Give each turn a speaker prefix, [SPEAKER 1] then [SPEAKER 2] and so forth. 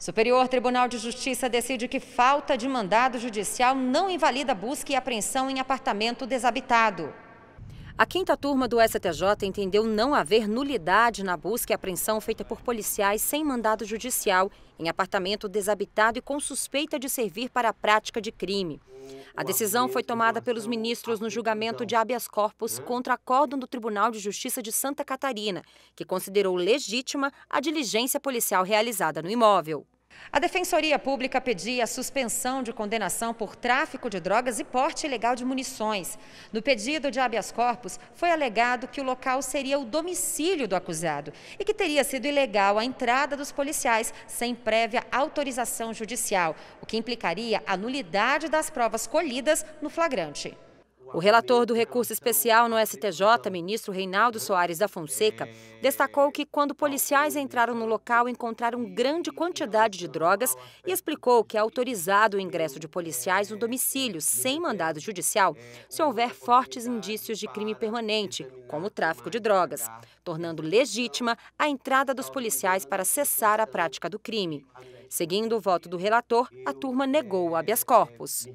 [SPEAKER 1] Superior Tribunal de Justiça decide que falta de mandado judicial não invalida busca e apreensão em apartamento desabitado. A quinta turma do STJ entendeu não haver nulidade na busca e apreensão feita por policiais sem mandado judicial em apartamento desabitado e com suspeita de servir para a prática de crime. A decisão foi tomada pelos ministros no julgamento de habeas corpus contra acórdão do Tribunal de Justiça de Santa Catarina, que considerou legítima a diligência policial realizada no imóvel. A Defensoria Pública pedia a suspensão de condenação por tráfico de drogas e porte ilegal de munições. No pedido de habeas corpus, foi alegado que o local seria o domicílio do acusado e que teria sido ilegal a entrada dos policiais sem prévia autorização judicial, o que implicaria a nulidade das provas colhidas no flagrante. O relator do recurso especial no STJ, ministro Reinaldo Soares da Fonseca, destacou que quando policiais entraram no local encontraram grande quantidade de drogas e explicou que é autorizado o ingresso de policiais no domicílio sem mandado judicial se houver fortes indícios de crime permanente, como o tráfico de drogas, tornando legítima a entrada dos policiais para cessar a prática do crime. Seguindo o voto do relator, a turma negou o habeas corpus.